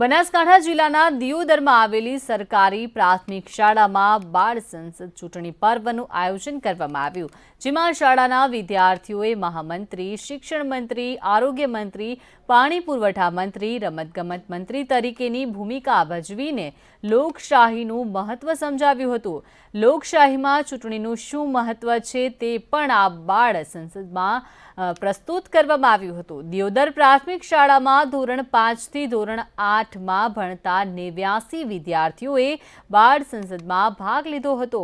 બનાસકાંઠા જિલ્લાના દિયોદરમાં આવેલી સરકારી પ્રાથમિક શાળામાં બાળ સંસદ ચૂંટણી પર્વનું આયોજન કરવામાં આવ્યું જેમાં શાળાના વિદ્યાર્થીઓએ મહામંત્રી શિક્ષણ મંત્રી આરોગ્ય મંત્રી પાણી પુરવઠા મંત્રી રમતગમત મંત્રી તરીકેની ભૂમિકા ભજવીને લોકશાહીનું મહત્વ સમજાવ્યું હતું લોકશાહીમાં ચૂંટણીનું શું મહત્વ છે તે પણ આ બાળ સંસદમાં પ્રસ્તુત કરવામાં આવ્યું હતું દિયોદર પ્રાથમિક શાળામાં ધોરણ પાંચથી ધોરણ આઠ આઠમાં ભણતા નેવ્યાસી વિદ્યાર્થીઓએ બાળ સંસદમાં ભાગ લીધો હતો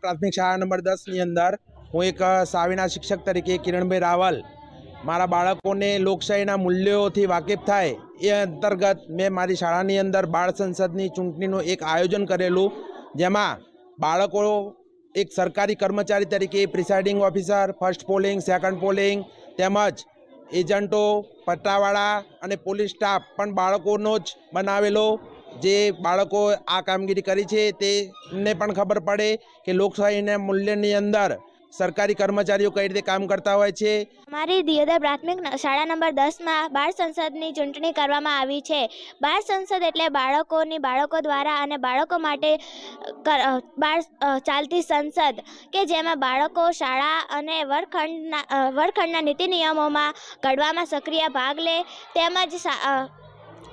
પ્રાથમિક શાળા નંબર દસની અંદર હું એક સાવીના શિક્ષક તરીકે કિરણભાઈ રાવલ મારા બાળકોને લોકશાહીના મૂલ્યોથી વાકેફ થાય એ અંતર્ગત મેં મારી શાળાની અંદર બાળ સંસદની ચૂંટણીનું એક આયોજન કરેલું જેમાં બાળકો એક સરકારી કર્મચારી તરીકે presiding officer first polling second polling તેમજ એજન્ટો પટ્ટાવાળા અને પોલીસ સ્ટાફ પણ બાળકોનો જ બનાવેલો જે બાળકો આ કામગીરી કરી છે તેને પણ ખબર પડે કે લોકશાહીના મૂલ્યની અંદર સરકારી કર્મચારીઓ કઈ રીતે કામ કરતા હોય છે અમારી દિયોદર પ્રાથમિક શાળા નંબર દસમાં બાળ સંસદની ચૂંટણી કરવામાં આવી છે બાળ સંસદ એટલે બાળકોની બાળકો દ્વારા અને બાળકો માટે બાળ ચાલતી સંસદ કે જેમાં બાળકો શાળા અને વર્ગખંડના વર્ગખંડના નીતિ નિયમોમાં ઘડવામાં સક્રિય ભાગ લે તેમજ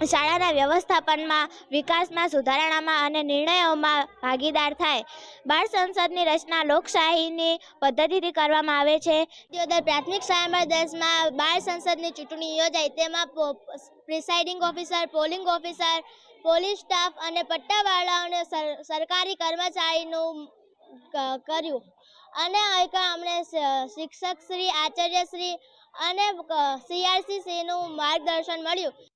શાળાના વ્યવસ્થાપનમાં વિકાસમાં સુધારણામાં અને નિર્ણયોમાં ભાગીદાર થાય બાળ સંસદની રચના લોકશાહીની પદ્ધતિથી કરવામાં આવે છે ત્યોદર પ્રાથમિક શાળામાં દસમાં બાળ સંસદની ચૂંટણી યોજાય તેમાં presiding officer polling officer police staff અને પટ્ટાવાળાઓને સરકારી કર્મચારીનું કર્યું અને અહીં અમને શિક્ષક શ્રી આચાર્ય શ્રી અને સીઆરસીસીનું માર્ગદર્શન મળ્યું